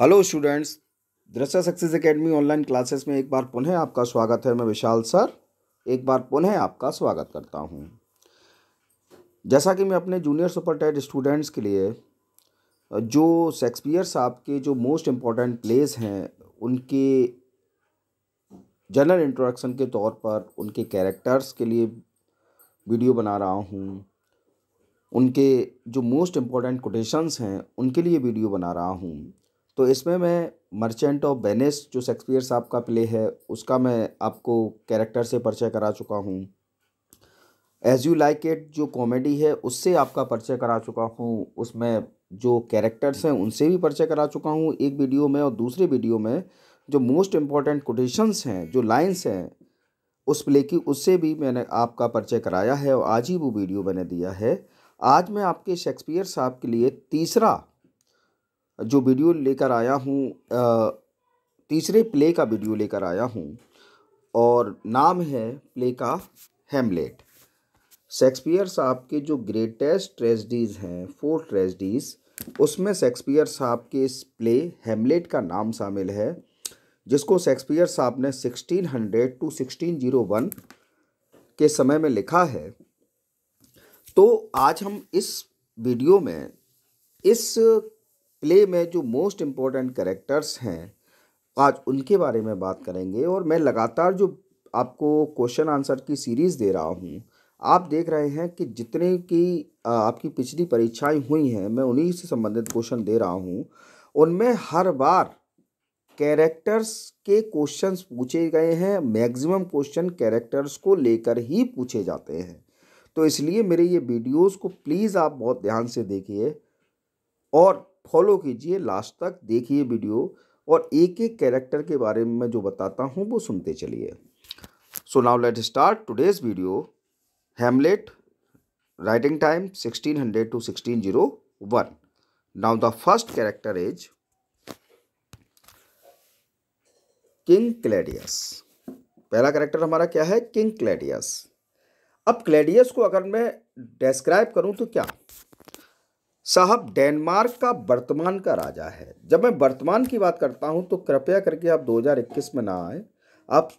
Hello students Drishya success academy online classes में एक बार पुनः आपका स्वागत है मैं विशाल सर एक बार पुनः आपका स्वागत करता हूं जैसा कि मैं अपने जूनियर सुपर टेट स्टूडेंट्स के लिए जो शेक्सपियर साहब के जो मोस्ट इम्पॉर्टेंट प्लेस हैं उनके जनरल इंट्रोडक्शन के तौर पर उनके कैरेक्टर्स के लिए वीडियो बना रहा हूँ उनके जो मोस्ट इम्पॉर्टेंट कोटेशंस हैं उनके लिए वीडियो बना रहा हूँ तो इसमें मैं मर्चेंट ऑफ बेनेस जो शेक्सपियर साहब का प्ले है उसका मैं आपको कैरेक्टर से परिचय करा चुका हूँ एज यू लाइक इट जो कॉमेडी है उससे आपका परिचय करा चुका हूँ उसमें जो कैरेक्टर्स हैं उनसे भी परिचय करा चुका हूँ एक वीडियो में और दूसरे वीडियो में जो मोस्ट इम्पॉर्टेंट कोटेशंस हैं जो लाइंस हैं उस प्ले की उससे भी मैंने आपका परिचय कराया है और आज ही वो वीडियो मैंने दिया है आज मैं आपके शेक्सपियर साहब के लिए तीसरा जो वीडियो लेकर आया हूँ तीसरे प्ले का वीडियो लेकर आया हूँ और नाम है प्ले का हेमलेट शेक्सपियर साहब के जो ग्रेटेस्ट ट्रेजडीज़ हैं फोर ट्रेजडीज़ उसमें शेक्सपियर साहब के इस प्ले हेमलेट का नाम शामिल है जिसको शेक्सपियर साहब ने 1600 टू 1601 के समय में लिखा है तो आज हम इस वीडियो में इस प्ले में जो मोस्ट इम्पॉर्टेंट करेक्टर्स हैं आज उनके बारे में बात करेंगे और मैं लगातार जो आपको क्वेश्चन आंसर की सीरीज़ दे रहा हूँ आप देख रहे हैं कि जितने की आपकी पिछली परीक्षाएं हुई हैं मैं उन्हीं से संबंधित क्वेश्चन दे रहा हूँ उनमें हर बार कैरेक्टर्स के क्वेश्चंस पूछे गए हैं मैक्सिमम क्वेश्चन कैरेक्टर्स को लेकर ही पूछे जाते हैं तो इसलिए मेरे ये वीडियोस को प्लीज़ आप बहुत ध्यान से देखिए और फॉलो कीजिए लास्ट तक देखिए वीडियो और एक एक कैरेक्टर के बारे में मैं जो बताता हूँ वो सुनते चलिए so now let start today's video Hamlet writing time 1600 to one now the first character is king Claudius पहला कैरेक्टर हमारा क्या है किंग क्लेडियस अब क्लेडियस को अगर मैं डिस्क्राइब करूं तो क्या साहब डेनमार्क का वर्तमान का राजा है जब मैं वर्तमान की बात करता हूँ तो कृपया करके आप 2021 में ना आए आप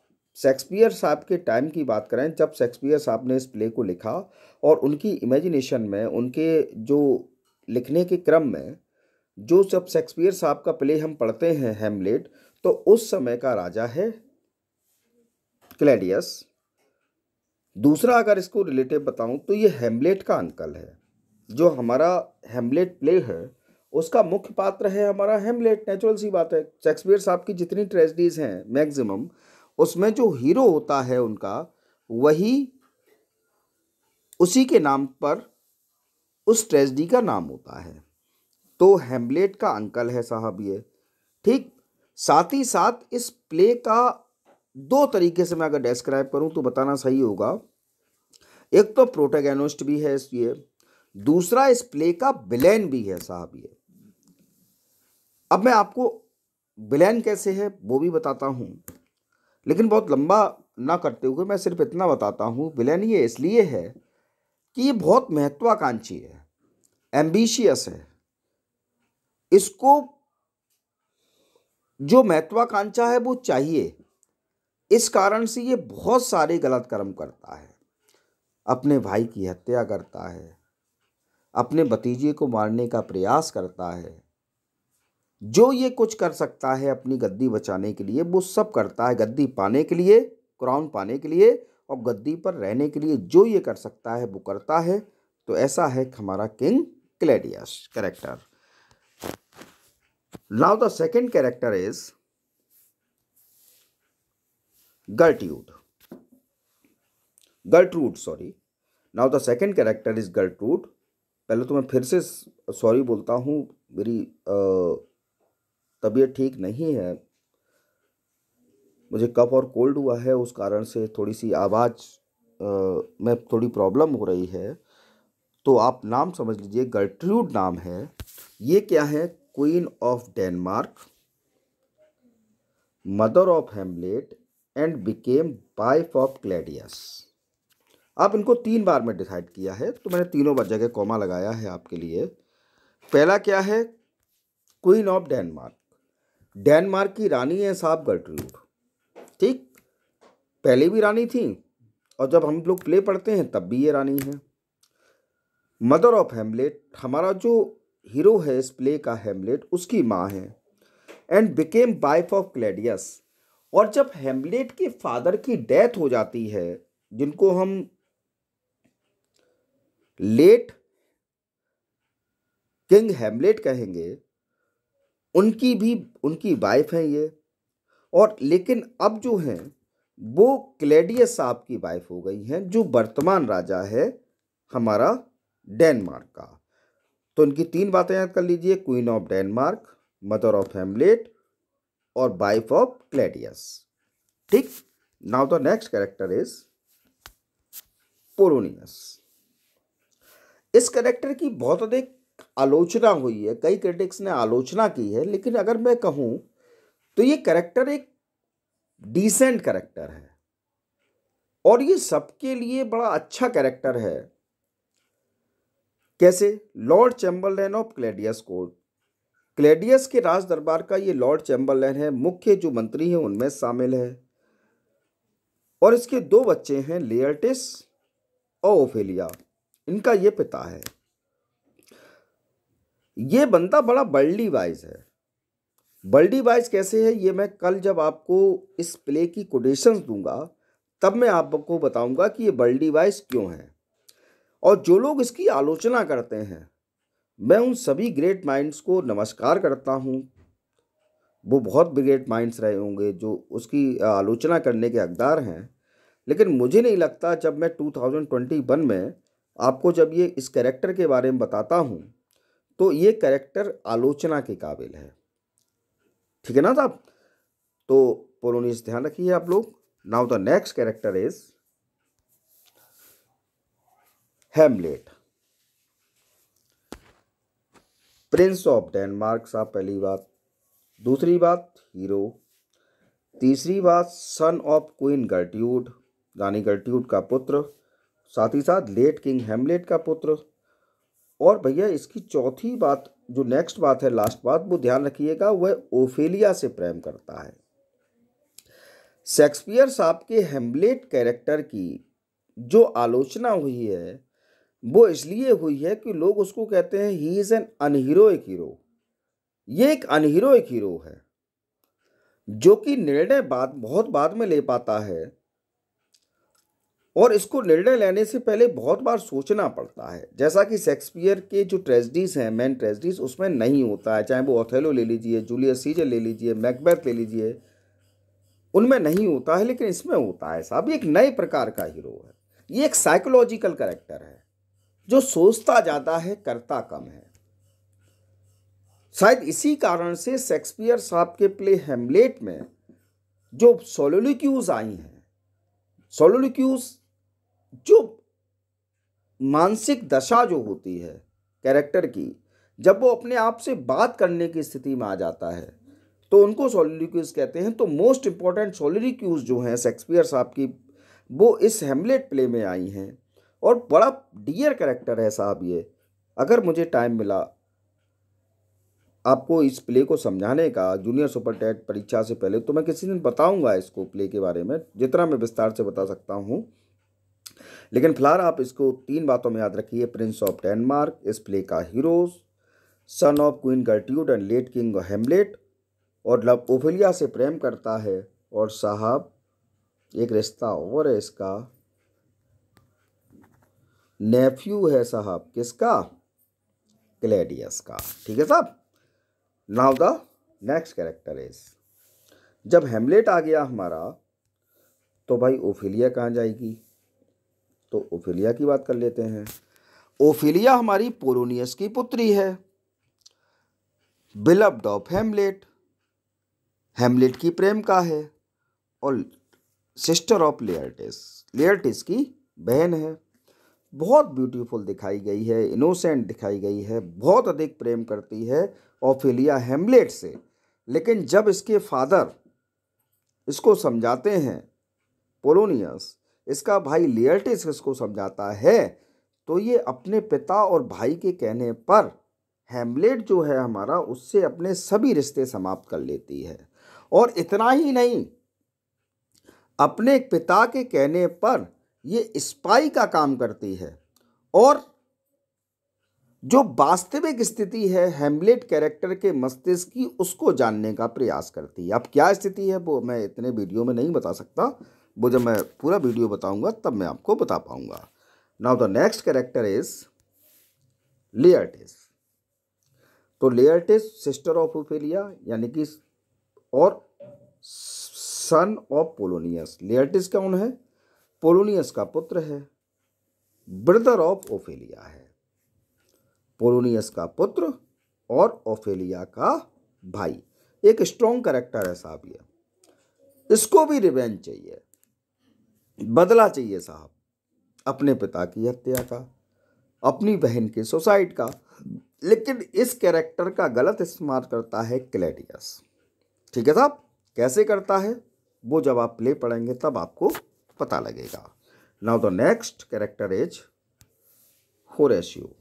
शेक्सपियर साहब के टाइम की बात करें जब शेक्सपियर साहब ने इस प्ले को लिखा और उनकी इमेजिनेशन में उनके जो लिखने के क्रम में जो जब शेक्सपियर साहब का प्ले हम पढ़ते हैं हेमलेट तो उस समय का राजा है क्लेडियस दूसरा अगर इसको रिलेटिव बताऊं तो ये हेमलेट का अंकल है जो हमारा हेमलेट प्ले है उसका मुख्य पात्र है हमारा हेमलेट नेचुरल सी बात है शेक्सपियर साहब की जितनी ट्रेजडीज़ हैं मैक्सिमम उसमें जो हीरो होता है उनका वही उसी के नाम पर उस ट्रेजडी का नाम होता है तो हेमलेट का अंकल है साहब ये ठीक साथ ही साथ इस प्ले का दो तरीके से मैं अगर डिस्क्राइब करूं तो बताना सही होगा एक तो प्रोटेगेनोस्ट भी है ये दूसरा इस प्ले का विलेन भी है साहब ये अब मैं आपको विलेन कैसे है वो भी बताता हूं लेकिन बहुत लंबा ना करते हुए मैं सिर्फ इतना बताता हूं विलेन ये इसलिए है कि ये बहुत महत्वाकांक्षी है एम्बिशियस है इसको जो महत्वाकांक्षा है वो चाहिए इस कारण से ये बहुत सारे गलत कर्म करता है अपने भाई की हत्या करता है अपने भतीजे को मारने का प्रयास करता है जो ये कुछ कर सकता है अपनी गद्दी बचाने के लिए वो सब करता है गद्दी पाने के लिए क्राउन पाने के लिए और गद्दी पर रहने के लिए जो ये कर सकता है वो करता है तो ऐसा है हमारा king Claudius character now the second character is गर्ट्यूड Gertrude sorry now the second character is Gertrude पहले तो मैं फिर से सॉरी बोलता हूँ मेरी तबीयत ठीक नहीं है मुझे कफ और कोल्ड हुआ है उस कारण से थोड़ी सी आवाज़ में थोड़ी प्रॉब्लम हो रही है तो आप नाम समझ लीजिए गर्ट्रूड नाम है ये क्या है queen of Denmark mother of Hamlet and became wife of Claudius आप इनको तीन बार में डिसाइड किया है तो मैंने तीनों बार जगह कॉमा लगाया है आपके लिए पहला क्या है क्वीन ऑफ डेनमार्क डेनमार्क की रानी है साहब गर्ट्रूड ठीक पहले भी रानी थी और जब हम लोग प्ले पढ़ते हैं तब भी ये रानी है मदर ऑफ हेमलेट हमारा जो हीरो है इस प्ले का हेमलेट उसकी माँ है and became wife of Claudius और जब हेमलेट के फादर की डेथ हो जाती है जिनको हम लेट किंग हेमलेट कहेंगे उनकी भी उनकी वाइफ हैं ये और लेकिन अब जो हैं वो क्लेडियस साहब की वाइफ हो गई हैं जो वर्तमान राजा है हमारा डेनमार्क का तो इनकी तीन बातें याद कर लीजिए queen of Denmark mother of Hamlet और वाइफ ऑफ क्लेडियस ठीक now the next character is Polonius इस करेक्टर की बहुत अधिक आलोचना हुई है कई क्रिटिक्स ने आलोचना की है लेकिन अगर मैं कहूँ तो ये करेक्टर एक डिसेंट करेक्टर है और ये सबके लिए बड़ा अच्छा करेक्टर है कैसे lord chamberlain of Claudius court Claudius के राज दरबार का ये लॉर्ड चैम्बरलैन है मुख्य जो मंत्री हैं उनमें शामिल है और इसके दो बच्चे हैं लेयर्टिस और ओफेलिया इनका ये पिता है ये बंदा बड़ा बल्डी वाइज है बल्डी वाइज कैसे है ये मैं कल जब आपको इस प्ले की कोटेशंस दूंगा तब मैं आपको बताऊंगा कि ये बल्डी वाइज क्यों है और जो लोग इसकी आलोचना करते हैं मैं उन सभी ग्रेट माइंड्स को नमस्कार करता हूँ वो बहुत ग्रेट माइंड्स रहे होंगे जो उसकी आलोचना करने के हकदार हैं लेकिन मुझे नहीं लगता जब मैं 2021 में आपको जब ये इस कैरेक्टर के बारे में बताता हूँ तो ये कैरेक्टर आलोचना के काबिल है ठीक है ना साहब तो पोलोनीस ध्यान रखिए आप लोग now the next character is Hamlet prince of Denmark साहब पहली बात दूसरी बात हीरो तीसरी बात सन ऑफ क्वीन गर्ट्यूड रानी गर्ट्यूड का पुत्र साथ ही साथ लेट किंग हेमलेट का पुत्र और भैया इसकी चौथी बात जो नेक्स्ट बात है लास्ट बात वो ध्यान रखिएगा वह ओफेलिया से प्रेम करता है शेक्सपियर साहब के हेमलेट कैरेक्टर की जो आलोचना हुई है वो इसलिए हुई है कि लोग उसको कहते हैं he is an unheroic hero ये एक अनहीरोइक हीरो है जो कि निर्णय बाद बहुत बाद में ले पाता है और इसको निर्णय लेने से पहले बहुत बार सोचना पड़ता है जैसा कि शेक्सपियर के जो ट्रेजडीज़ हैं मेन ट्रेजडीज़ उसमें नहीं होता है चाहे वो ऑथेलो ले लीजिए जूलियस सीजर ले लीजिए मैकबैथ ले लीजिए उनमें नहीं होता है लेकिन इसमें होता है साहब एक नए प्रकार का हीरो है ये एक साइकोलॉजिकल करेक्टर है जो सोचता ज़्यादा है करता कम है शायद इसी कारण से शेक्सपियर साहब के प्ले हेमलेट में जो सोलोलिक्यूज आई हैं सोलोलिक्यूज जो मानसिक दशा जो होती है कैरेक्टर की जब वो अपने आप से बात करने की स्थिति में आ जाता है तो उनको सोलिक्यूज कहते हैं तो मोस्ट इम्पॉर्टेंट सोलिक्यूज जो हैं शेक्सपियर साहब की वो इस हेमलेट प्ले में आई हैं और बड़ा डियर कैरेक्टर है साहब ये अगर मुझे टाइम मिला आपको इस प्ले को समझाने का जूनियर सुपर टेट परीक्षा से पहले तो मैं किसी दिन बताऊंगा इसको प्ले के बारे में जितना मैं विस्तार से बता सकता हूँ लेकिन फिलहाल आप इसको तीन बातों में याद रखिए प्रिंस ऑफ डेनमार्क इस प्ले का हीरोज सन ऑफ क्वीन गर्ट्यूड एंड लेट किंग हेमलेट और लव ओफिलिया से प्रेम करता है और साहब एक रिश्ता और है इसका नेफ्यू है साहब किसका क्लेडियस का ठीक है साहब now the next character is जब हेमलेट आ गया हमारा तो भाई ओफिलिया कहाँ जाएगी तो ओफिलिया की बात कर लेते हैं ओफिलिया हमारी पोलोनियस की पुत्री है बिलब्ड ऑफ हेमलेट हेमलेट की प्रेम का है और सिस्टर ऑफ लेयरटिस लेयरटिस की बहन है बहुत ब्यूटीफुल दिखाई गई है इनोसेंट दिखाई गई है बहुत अधिक प्रेम करती है ओफिलिया हेमलेट से लेकिन जब इसके फादर इसको समझाते हैं पोलोनियस इसका भाई लियर्टिस इसको समझाता है तो ये अपने पिता और भाई के कहने पर हेमलेट जो है हमारा उससे अपने सभी रिश्ते समाप्त कर लेती है और इतना ही नहीं अपने पिता के कहने पर ये स्पाई का काम करती है और जो वास्तविक स्थिति है हेमलेट कैरेक्टर के मस्तिष्क की उसको जानने का प्रयास करती है अब क्या स्थिति है वो मैं इतने वीडियो में नहीं बता सकता वो जब मैं पूरा वीडियो बताऊंगा तब मैं आपको बता पाऊंगा now the next character is Laertes तो लेयरटेस सिस्टर ऑफ ओफेलिया यानी कि और सन ऑफ पोलोनियस लेयरटेस कौन है पोलोनियस का पुत्र है ब्रदर ऑफ ओफेलिया है पोलोनियस का पुत्र और ओफेलिया का भाई एक स्ट्रॉन्ग करेक्टर है साहब ये इसको भी रिवेंज चाहिए बदला चाहिए साहब अपने पिता की हत्या का अपनी बहन के सुसाइड का लेकिन इस कैरेक्टर का गलत इस्तेमाल करता है क्लेडियस ठीक है साहब कैसे करता है वो जब आप प्ले पढ़ेंगे तब आपको पता लगेगा now the next character is Horatio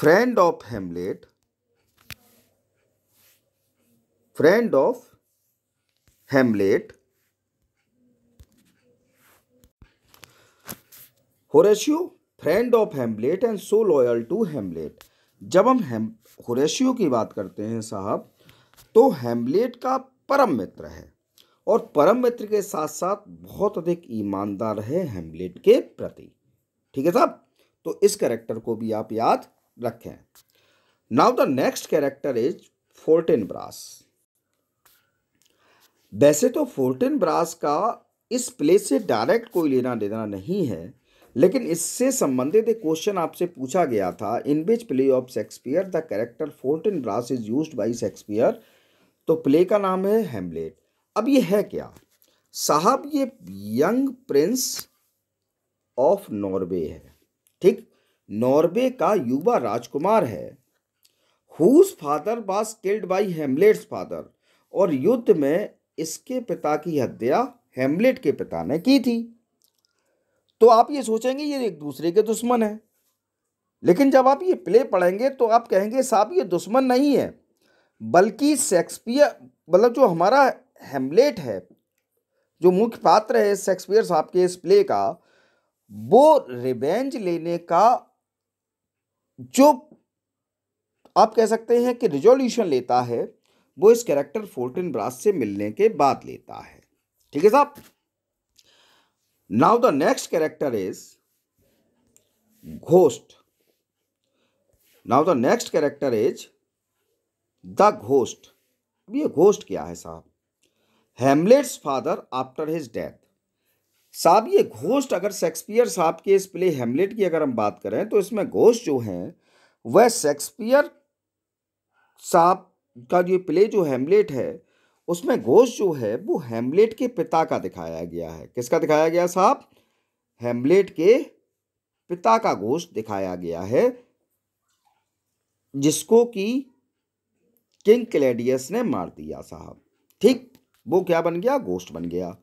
friend of Hamlet friend of Hamlet Horatio friend of Hamlet and so loyal to Hamlet जब हम हेम होरेशियो की बात करते हैं साहब तो हेमलेट का परम मित्र है और परम मित्र के साथ साथ बहुत अधिक ईमानदार है हेमलेट के प्रति ठीक है साहब तो इस कैरेक्टर को भी आप याद रखें now the next character is Fortinbras वैसे तो फोर्टिन ब्रास का इस प्ले से डायरेक्ट कोई लेना देना नहीं है लेकिन इससे संबंधित एक क्वेश्चन आपसे पूछा गया था in which play of Shakespeare the character Fortinbras is use by Shakespeare तो प्ले का नाम है हेमलेट अब ये है क्या साहब ये यंग प्रिंस ऑफ नॉर्वे है ठीक नॉर्वे का युवा राजकुमार है whose father was killed by Hamlet's father और युद्ध में इसके पिता की हत्या हेमलेट के पिता ने की थी तो आप ये सोचेंगे ये एक दूसरे के दुश्मन हैं लेकिन जब आप ये प्ले पढ़ेंगे तो आप कहेंगे साहब ये दुश्मन नहीं है बल्कि शेक्सपियर मतलब जो हमारा हेमलेट है जो मुख्य पात्र है शेक्सपियर साहब के इस प्ले का वो रिवेंज लेने का जो आप कह सकते हैं कि रिजोल्यूशन लेता है वो इस कैरेक्टर फोर्टीन ब्रास से मिलने के बाद लेता है ठीक है साहब Now the next character is ghost. Now the next character is the ghost. अब ये ghost क्या है साहब Hamlet's father after his death साहब ये घोष्ट अगर शेक्सपियर साहब के इस प्ले हेमलेट की अगर हम बात करें तो इसमें घोष्ट जो है वह शेक्सपियर साहब का जो प्ले जो हेमलेट है उसमें घोष जो है वो हेमलेट के पिता का दिखाया गया है किसका दिखाया गया साहब हेमलेट के पिता का घोष दिखाया गया है जिसको कि किंग क्लेडियस ने मार दिया साहब ठीक वो क्या बन गया घोष्ट बन गया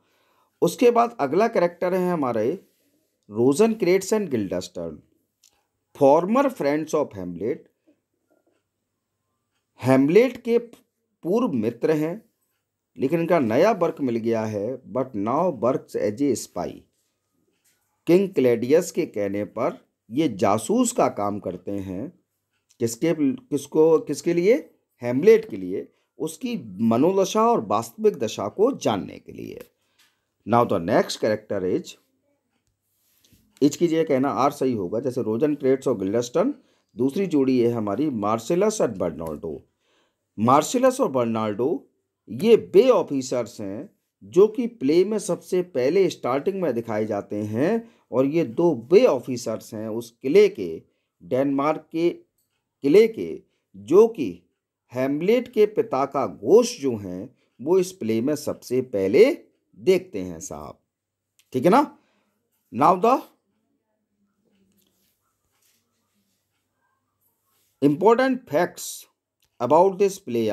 उसके बाद अगला कैरेक्टर है हमारे Rosencrantz and Guildenstern former friends of Hamlet Hamlet के पूर्व मित्र हैं लेकिन इनका नया वर्क मिल गया है but now work as a spy king Claudius के कहने पर ये जासूस का काम करते हैं किसके किसको किसके लिए हेमलेट के लिए उसकी मनोदशा और वास्तविक दशा को जानने के लिए now the next character is इच की कहना आर सही होगा जैसे रोजन क्रेट्स और गिल्डस्टन दूसरी जोड़ी है हमारी मार्सेलस और बर्नाल्डो मार्सेलस और बर्नाल्डो ये बे ऑफिसर्स हैं जो कि प्ले में सबसे पहले स्टार्टिंग में दिखाए जाते हैं और ये दो बे ऑफिसर्स हैं उस किले के डेनमार्क के किले के जो कि हेमलेट के पिता का गोश जो हैं वो इस प्ले में सबसे पहले देखते हैं साहब ठीक है ना now the important facts about this play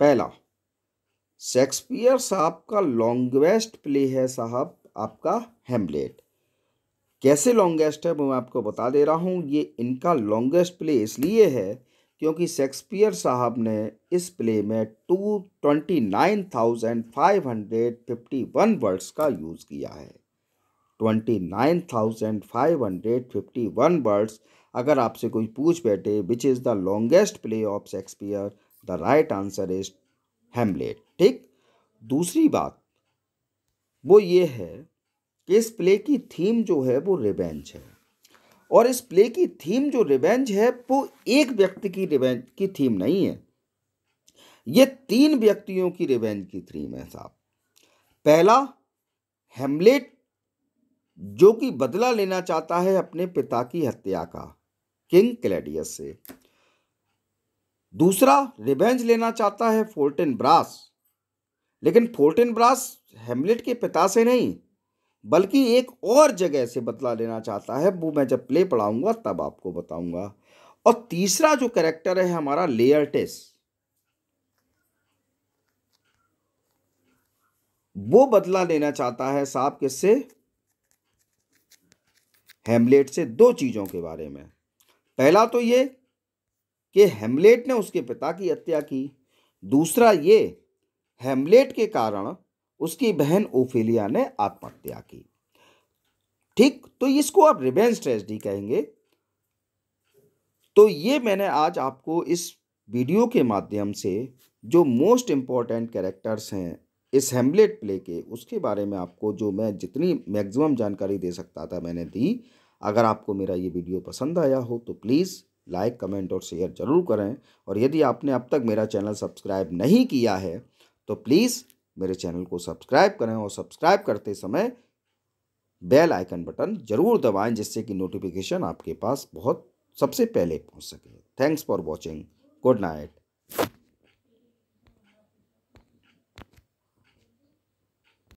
पहला शेक्सपियर साहब का लॉन्गेस्ट प्ले है साहब आपका हेमलेट कैसे लॉन्गेस्ट है वो मैं आपको बता दे रहा हूँ ये इनका लॉन्गेस्ट प्ले इसलिए है क्योंकि शेक्सपियर साहब ने इस प्ले में two twenty nine thousand five hundred fifty one words का यूज़ किया है twenty nine thousand five hundred fifty one words अगर आपसे कोई पूछ बैठे which is the longest play of Shakespeare the right answer is Hamlet ठीक दूसरी बात वो ये है कि इस प्ले की थीम जो है वो रिवेंज है और इस प्ले की थीम जो रिवेंज है वो एक व्यक्ति की रिवेंज की थीम नहीं है ये तीन व्यक्तियों की रिवेंज की थीम है साहब पहला हेमलेट जो कि बदला लेना चाहता है अपने पिता की हत्या का किंग क्लेडियस से दूसरा रिवेंज लेना चाहता है फोर्टिन ब्रास लेकिन फोर्टिन ब्रास हेमलेट के पिता से नहीं बल्कि एक और जगह से बदला लेना चाहता है वो मैं जब प्ले पढ़ाऊंगा तब आपको बताऊंगा और तीसरा जो कैरेक्टर है हमारा लेयरटेस वो बदला लेना चाहता है साहब किससे हेमलेट से दो चीज़ों के बारे में पहला तो ये कि हेमलेट ने उसके पिता की हत्या की दूसरा ये हेमलेट के कारण उसकी बहन ओफेलिया ने आत्महत्या की ठीक तो इसको आप रिवेंज ट्रेजडी कहेंगे तो ये मैंने आज आपको इस वीडियो के माध्यम से जो मोस्ट इम्पॉर्टेंट कैरेक्टर्स हैं इस हेमलेट प्ले के उसके बारे में आपको जो मैं जितनी मैक्सिमम जानकारी दे सकता था मैंने दी अगर आपको मेरा ये वीडियो पसंद आया हो तो प्लीज़ लाइक कमेंट और शेयर ज़रूर करें और यदि आपने अब तक मेरा चैनल सब्सक्राइब नहीं किया है तो प्लीज़ मेरे चैनल को सब्सक्राइब करें और सब्सक्राइब करते समय बेल आइकन बटन ज़रूर दबाएं जिससे कि नोटिफिकेशन आपके पास बहुत सबसे पहले पहुंच सके thanks for watching good night